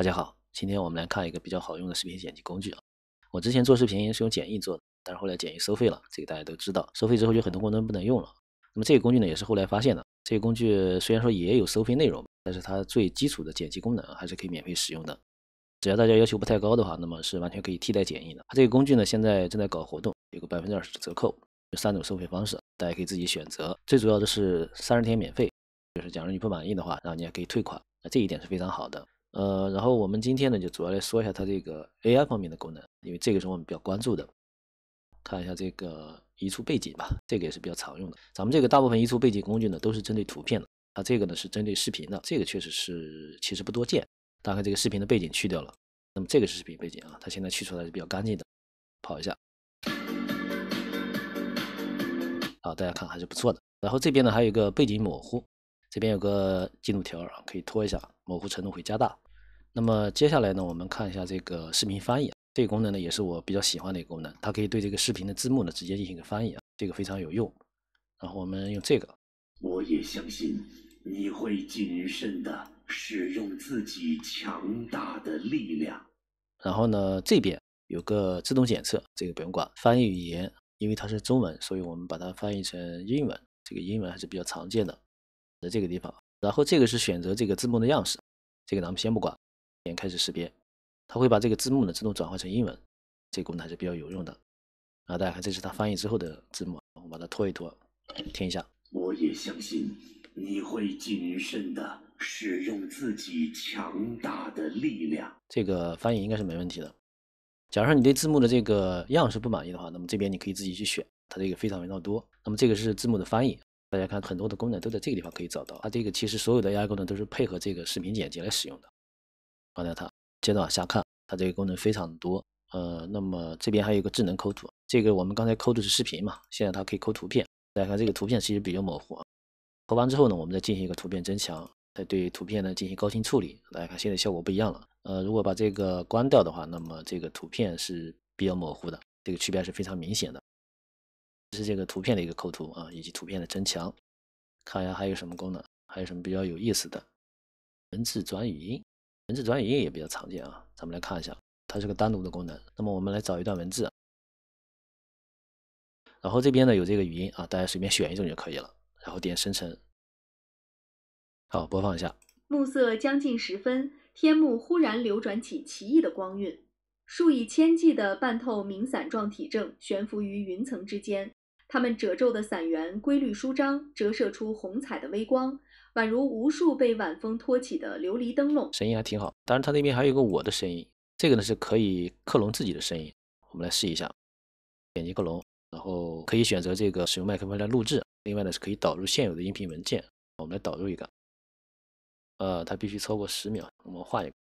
大家好，今天我们来看一个比较好用的视频剪辑工具啊。我之前做视频是用剪映做的，但是后来剪映收费了，这个大家都知道。收费之后就很多功能不能用了。那么这个工具呢，也是后来发现的。这个工具虽然说也有收费内容，但是它最基础的剪辑功能还是可以免费使用的。只要大家要求不太高的话，那么是完全可以替代剪映的。它这个工具呢，现在正在搞活动，有个百分之二十的折扣，有三种收费方式，大家可以自己选择。最主要的是三十天免费，就是假如你不满意的话，然后你也可以退款，那这一点是非常好的。呃，然后我们今天呢就主要来说一下它这个 AI 方面的功能，因为这个是我们比较关注的。看一下这个移除背景吧，这个也是比较常用的。咱们这个大部分移除背景工具呢都是针对图片的，它这个呢是针对视频的，这个确实是其实不多见。大概这个视频的背景去掉了，那么这个是视频背景啊，它现在去出来是比较干净的。跑一下，好，大家看还是不错的。然后这边呢还有一个背景模糊，这边有个进度条啊，可以拖一下。模糊程度会加大。那么接下来呢，我们看一下这个视频翻译这个功能呢，也是我比较喜欢的一个功能。它可以对这个视频的字幕呢，直接进行一个翻译，啊，这个非常有用。然后我们用这个。我也相信你会谨慎的使用自己强大的力量。然后呢，这边有个自动检测，这个不用管。翻译语言，因为它是中文，所以我们把它翻译成英文。这个英文还是比较常见的，在这个地方。然后这个是选择这个字幕的样式，这个咱们先不管，点开始识别，它会把这个字幕呢自动转换成英文，这个功能还是比较有用的。然后大家看，这是它翻译之后的字幕，我们把它拖一拖，听一下。我也相信你会谨慎地使用自己强大的力量。这个翻译应该是没问题的。假如说你对字幕的这个样式不满意的话，那么这边你可以自己去选，它这个非常非常多。那么这个是字幕的翻译。大家看，很多的功能都在这个地方可以找到。它这个其实所有的 AI 功能都是配合这个视频剪辑来使用的。刚才它接着往下看，它这个功能非常多。呃，那么这边还有一个智能抠图，这个我们刚才抠的是视频嘛，现在它可以抠图片。大家看这个图片其实比较模糊啊。抠完之后呢，我们再进行一个图片增强，再对图片呢进行高清处理。大家看现在效果不一样了。呃，如果把这个关掉的话，那么这个图片是比较模糊的，这个区别是非常明显的。是这个图片的一个抠图啊，以及图片的增强。看一下还有什么功能，还有什么比较有意思的？文字转语音，文字转语音也比较常见啊。咱们来看一下，它是个单独的功能。那么我们来找一段文字，然后这边呢有这个语音啊，大家随便选一种就可以了。然后点生成，好，播放一下。暮色将近时分，天幕忽然流转起奇异的光晕，数以千计的半透明伞状体正悬浮于云层之间。它们褶皱的伞缘规律舒张，折射出虹彩的微光，宛如无数被晚风托起的琉璃灯笼。声音还挺好，当然它那边还有一个我的声音，这个呢是可以克隆自己的声音。我们来试一下，点击克隆，然后可以选择这个使用麦克风来录制，另外呢是可以导入现有的音频文件。我们来导入一个，呃，它必须超过十秒。我们换一个。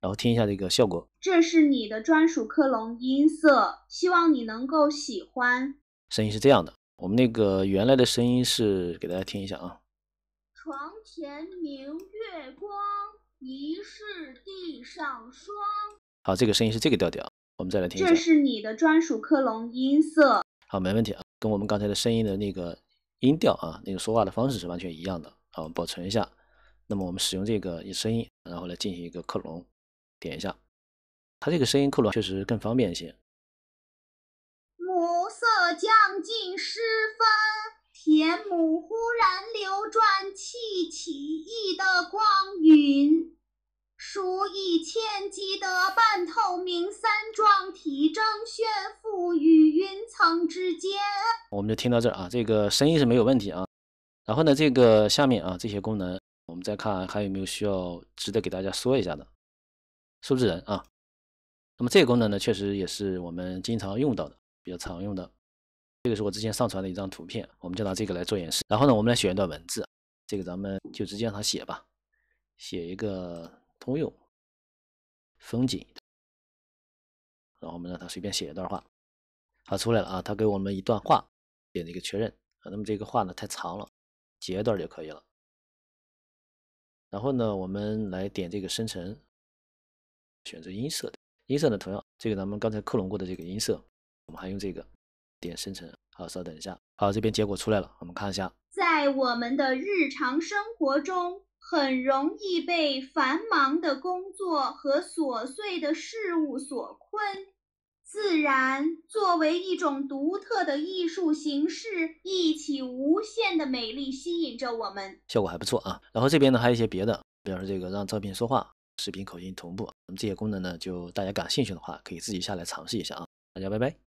然后听一下这个效果，这是你的专属克隆音色，希望你能够喜欢。声音是这样的，我们那个原来的声音是给大家听一下啊。床前明月光，疑是地上霜。好，这个声音是这个调调。我们再来听一下。这是你的专属克隆音色。好，没问题啊，跟我们刚才的声音的那个音调啊，那个说话的方式是完全一样的。好，保存一下。那么我们使用这个声音，然后来进行一个克隆。点一下，它这个声音扣录确实更方便一些。暮色将近时分，田母忽然流转起奇异的光晕，数以千计的半透明三状体正悬浮于云层之间。我们就听到这儿啊，这个声音是没有问题啊。然后呢，这个下面啊这些功能，我们再看还有没有需要值得给大家说一下的。数字人啊，那么这个功能呢，确实也是我们经常用到的，比较常用的。这个是我之前上传的一张图片，我们就拿这个来做演示。然后呢，我们来选一段文字，这个咱们就直接让它写吧，写一个通用风景。然后我们让它随便写一段话，好出来了啊，它给我们一段话，点一个确认啊。那么这个话呢太长了，截一段就可以了。然后呢，我们来点这个生成。选择音色的音色呢，同样这个咱们刚才克隆过的这个音色，我们还用这个点生成。好，稍等一下，好，这边结果出来了，我们看一下。在我们的日常生活中，很容易被繁忙的工作和琐碎的事物所困。自然作为一种独特的艺术形式，一起无限的美丽吸引着我们。效果还不错啊。然后这边呢还有一些别的，比方说这个让照片说话。视频口音同步，那么这些功能呢，就大家感兴趣的话，可以自己下来尝试一下啊。大家拜拜。